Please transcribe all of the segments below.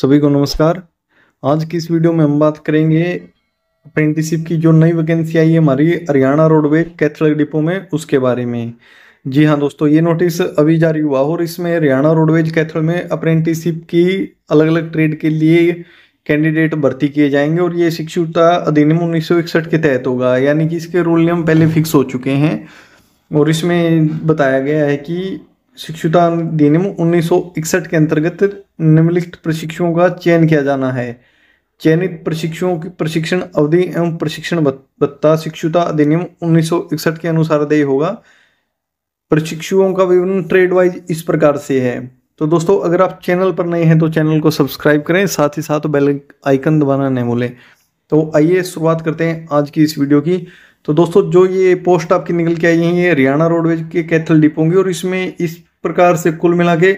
सभी को नमस्कार आज की इस वीडियो में हम बात करेंगे अप्रेंटिसिप की जो नई वैकेंसी आई है हमारी हरियाणा रोडवेज कैथल डिपो में उसके बारे में जी हाँ दोस्तों ये नोटिस अभी जारी हुआ और इसमें हरियाणा रोडवेज कैथल में अप्रेंटिसिप की अलग अलग ट्रेड के लिए कैंडिडेट भर्ती किए जाएंगे और ये शिक्षुता अधिनियम उन्नीस के तहत होगा यानी कि इसके रूल नियम पहले फिक्स हो चुके हैं और इसमें बताया गया है कि शिक्षुता अधिनियम 1961 के अंतर्गत निम्नलिखित प्रशिक्षुओं का चयन किया जाना है चयनित प्रशिक्षुओं की प्रशिक्षण अवधि एवं प्रशिक्षण भत्ता शिक्षुता अधिनियम 1961 के अनुसार दे होगा प्रशिक्षुओं का विवरण ट्रेड वाइज इस प्रकार से है तो दोस्तों अगर आप चैनल पर नए हैं तो चैनल को सब्सक्राइब करें साथ ही साथ बेल आइकन दबाना नहीं भूलें तो आइए शुरुआत करते हैं आज की इस वीडियो की तो दोस्तों जो ये पोस्ट आपकी निकल के आई है ये हरियाणा रोडवेज के कैथल डिपो होंगी और इसमें इस प्रकार से कुल मिला के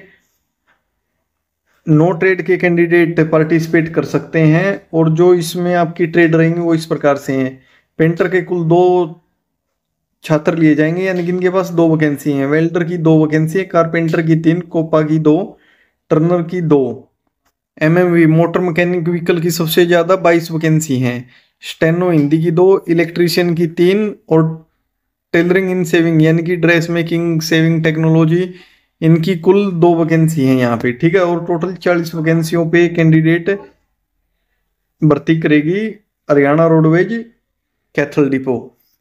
नो ट्रेड के कैंडिडेट पार्टिसिपेट कर सकते हैं और जो इसमें आपकी ट्रेड रहेंगे वो इस प्रकार से हैं पेंटर के कुल दो छात्र लिए जाएंगे यानी कि इनके पास दो वैकेंसी हैं वेल्डर की दो वैकेंसी है कारपेंटर की तीन कोपा की दो टर्नर की दो एमएमवी मोटर मैकेनिक व्हीकल की सबसे ज़्यादा 22 वैकेंसी हैं स्टेनो हिंदी की दो इलेक्ट्रीशियन की तीन और टेलरिंग इन सेविंग यानी कि ड्रेस मेकिंग सेविंग टेक्नोलॉजी इनकी कुल दो वैकेंसी हैं यहाँ पे ठीक है और टोटल चालीस वैकेंसियों पे कैंडिडेट भर्ती करेगी हरियाणा रोडवेज कैथल डिपो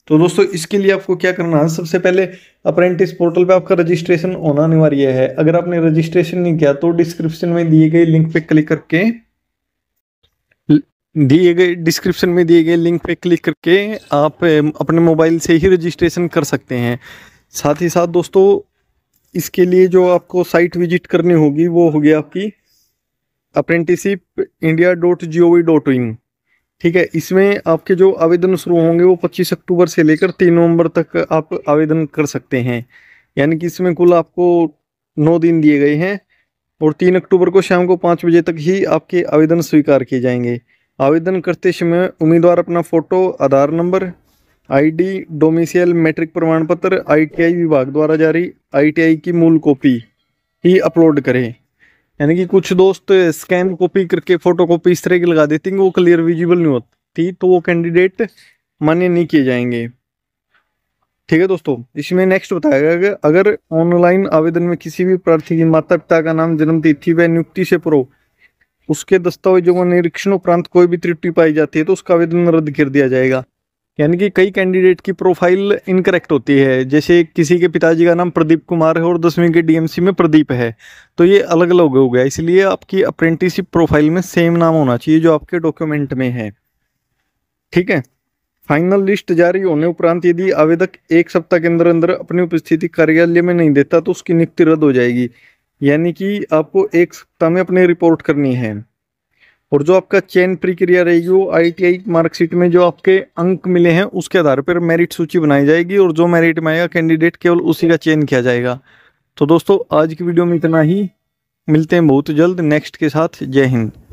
तो दोस्तों इसके लिए आपको क्या करना है सबसे पहले अप्रेंटिस पोर्टल पे आपका रजिस्ट्रेशन होना अनिवार्य है अगर आपने रजिस्ट्रेशन नहीं किया तो डिस्क्रिप्शन में दिए गए लिंक पे क्लिक करके दिए गए डिस्क्रिप्शन में दिए गए लिंक पे क्लिक करके आप अपने मोबाइल से ही रजिस्ट्रेशन कर सकते हैं साथ ही साथ दोस्तों इसके लिए जो आपको साइट विजिट करनी होगी वो होगी आपकी apprenticeship India dot G O V dot in ठीक है इसमें आपके जो आवेदन शुरू होंगे वो 25 अक्टूबर से लेकर 3 नवंबर तक आप आवेदन कर सकते हैं यानी कि इसमें कुल आपको नौ दिन दिए गए हैं और 3 अक्टूबर को शाम को पाँच बजे तक ही आपके आवेदन स्वीकार किए जाएंगे आवेदन करते समय उम्मीदवार अपना photo Aadhaar number ID domicile matric प्रमाण पत्र आई विभाग द्वारा जारी आईटीआई की मूल कॉपी ही अपलोड करें यानी कि कुछ दोस्त स्कैन कॉपी करके फोटो कॉपी इस तरह की लगा देते हैं वो क्लियर विजिबल नहीं होती तो वो कैंडिडेट मान्य नहीं किए जाएंगे ठीक है दोस्तों इसमें नेक्स्ट बताया गया कि अगर ऑनलाइन आवेदन में किसी भी प्रार्थी की माता पिता का नाम जन्म तिथि व नियुक्ति से प्रो उसके दस्तावेजों का निरीक्षण उपरांत कोई भी त्रुटि पाई जाती है तो उसका आवेदन रद्द कर दिया जाएगा यानी कि कई कैंडिडेट की प्रोफाइल इनकरेक्ट होती है जैसे किसी के पिताजी का नाम प्रदीप कुमार है और दसवीं के डीएमसी में प्रदीप है तो ये अलग अलग हो गया इसलिए आपकी अप्रेंटिसिप प्रोफाइल में सेम नाम होना चाहिए जो आपके डॉक्यूमेंट में है ठीक है फाइनल लिस्ट जारी होने उपरांत यदि आवेदक एक सप्ताह के अंदर अंदर अपनी उपस्थिति कार्यालय में नहीं देता तो उसकी नियुक्ति रद्द हो जाएगी यानी कि आपको एक सप्ताह में अपने रिपोर्ट करनी है और जो आपका चयन प्रक्रिया रहेगी वो आईटीआई मार्कशीट में जो आपके अंक मिले हैं उसके आधार पर मेरिट सूची बनाई जाएगी और जो मेरिट में आएगा कैंडिडेट केवल उसी का चयन किया जाएगा तो दोस्तों आज की वीडियो में इतना ही मिलते हैं बहुत जल्द नेक्स्ट के साथ जय हिंद